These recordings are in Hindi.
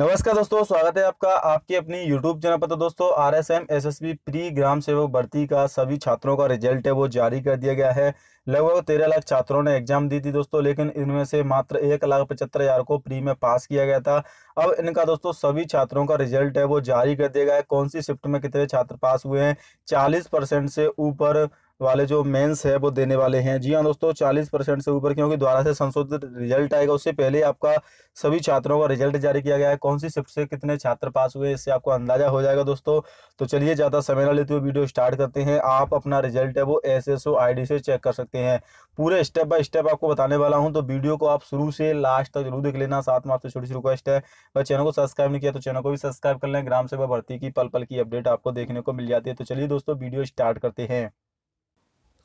नमस्कार दोस्तों स्वागत है आपका आपके अपनी यूट्यूब चैनल पर तो दोस्तों R S M S S B pre ग्राम सेवक भर्ती का सभी छात्रों का रिजल्ट है वो जारी कर दिया गया है लगभग तेरह लाख छात्रों ने एग्जाम दी थी दोस्तों लेकिन इनमें से मात्र एक लाख पचहत्तर हज़ार को प्री में पास किया गया था अब इनका दोस्तों सभी छात्रों का रिजल्ट है वो जारी कर दिया गया है कौन सी शिफ्ट में कितने छात्र पास हुए हैं चालीस परसेंट से ऊपर वाले जो मेंस है वो देने वाले हैं जी हाँ दोस्तों 40 परसेंट से ऊपर क्योंकि द्वारा से संशोधित रिजल्ट आएगा उससे पहले आपका सभी छात्रों का रिजल्ट जारी किया गया है कौन सी शिफ्ट से कितने छात्र पास हुए इससे आपको अंदाजा हो जाएगा दोस्तों तो चलिए ज़्यादा समय ना लेते हुए वीडियो स्टार्ट करते हैं आप अपना रिजल्ट है वो एस एस से चेक कर सकते हैं पूरे स्टेप बाय स्टेप आपको बताने वाला हूँ तो वीडियो को आप शुरू से लास्ट तक जरूर देख लेना साथ में आपसे छोटी सी रिक्वेस्ट है अगर चैनल को सब्सक्राइब नहीं किया तो चैनल को भी सब्सक्राइब कर लें ग्राम सेवा भर्ती की पल पल की अपडेट आपको देखने को मिल जाती है तो चलिए दोस्तों वीडियो स्टार्ट करते हैं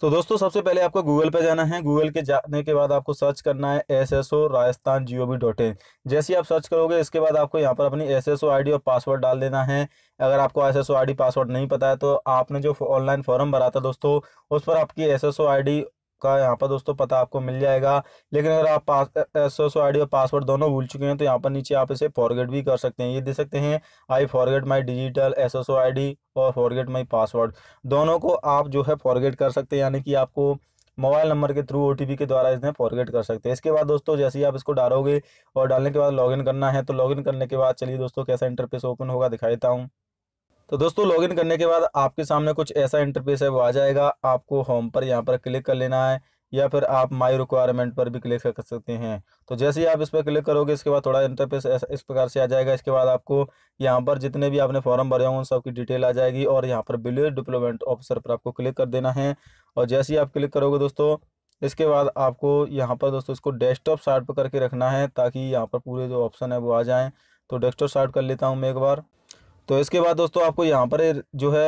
तो दोस्तों सबसे पहले आपको गूगल पे जाना है गूगल के जाने के बाद आपको सर्च करना है S S O Rajasthan G O V dot in जैसे ही आप सर्च करोगे इसके बाद आपको यहाँ पर अपनी S S O I D और पासवर्ड डाल देना है अगर आपको S S O I D password नहीं पता है तो आपने जो ऑनलाइन फॉर्म भरा था दोस्तों उस पर आपकी S S O I D का यहाँ पर दोस्तों पता आपको मिल जाएगा लेकिन अगर आप पास एस एस आई डी और पासवर्ड दोनों भूल चुके हैं तो यहाँ पर नीचे आप इसे फॉरगेट भी कर सकते हैं ये दे सकते हैं I forget my digital S S I D और फॉरगेट माई पासवर्ड दोनों को आप जो है फॉरगेट कर सकते हैं यानी कि आपको मोबाइल नंबर के थ्रू ओ के द्वारा इसने फॉरगेट कर सकते हैं इसके बाद दोस्तों जैसे ही आप इसको डालोगे और डालने के बाद लॉगिन करना है तो लॉगिन करने के बाद चलिए दोस्तों कैसा इंटरफेस ओपन होगा दिखाई देता हूँ तो दोस्तों लॉगिन करने के बाद आपके सामने कुछ ऐसा इंटरफेस है वो आ जाएगा आपको होम पर यहाँ पर क्लिक कर लेना है या फिर आप माई रिक्वायरमेंट पर भी क्लिक कर सकते हैं तो जैसे ही आप इस पर क्लिक करोगे इसके बाद थोड़ा इंटरफेस इस प्रकार से आ जाएगा इसके बाद आपको यहाँ पर जितने भी आपने फॉर्म भरे होंगे उन सबकी डिटेल आ जाएगी और यहाँ पर बिलेज डिप्लोमेंट ऑफिसर पर आपको क्लिक कर देना है और जैसे ही आप क्लिक करोगे दोस्तों इसके बाद आपको यहाँ पर दोस्तों इसको डेस्कटॉप साइड पर करके रखना है ताकि यहाँ पर पूरे जो ऑप्शन है वो आ जाएँ तो डेस्कटॉप साइड कर लेता हूँ मैं एक बार तो इसके बाद दोस्तों आपको यहाँ पर जो है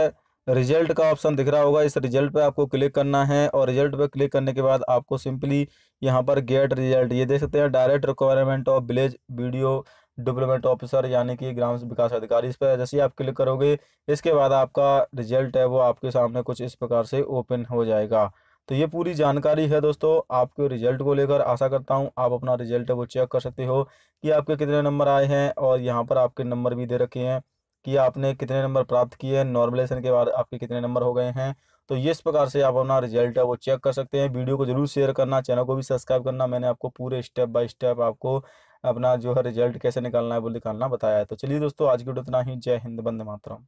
रिजल्ट का ऑप्शन दिख रहा होगा इस रिजल्ट पे आपको क्लिक करना है और रिजल्ट पे क्लिक करने के बाद आपको सिंपली यहाँ पर गेट रिजल्ट ये देख सकते हैं direct requirement of village video development officer यानी कि ग्राम विकास अधिकारी इस पर जैसे ही आप क्लिक करोगे इसके बाद आपका रिजल्ट है वो आपके सामने कुछ इस प्रकार से ओपन हो जाएगा तो ये पूरी जानकारी है दोस्तों आपके रिजल्ट को लेकर आशा करता हूँ आप अपना रिजल्ट है वो चेक कर सकते हो कि आपके कितने नंबर आए हैं और यहाँ पर आपके नंबर भी दे रखे हैं कि आपने कितने नंबर प्राप्त किए हैं के बाद आपके कितने नंबर हो गए हैं तो ये इस प्रकार से आप अपना रिजल्ट है वो चेक कर सकते हैं वीडियो को जरूर शेयर करना चैनल को भी सब्सक्राइब करना मैंने आपको पूरे स्टेप बाय स्टेप आपको अपना जो है रिजल्ट कैसे निकालना है वो निकालना बताया है तो चलिए दोस्तों आज की वीडियो इतना ही जय हिंद बंद मातरम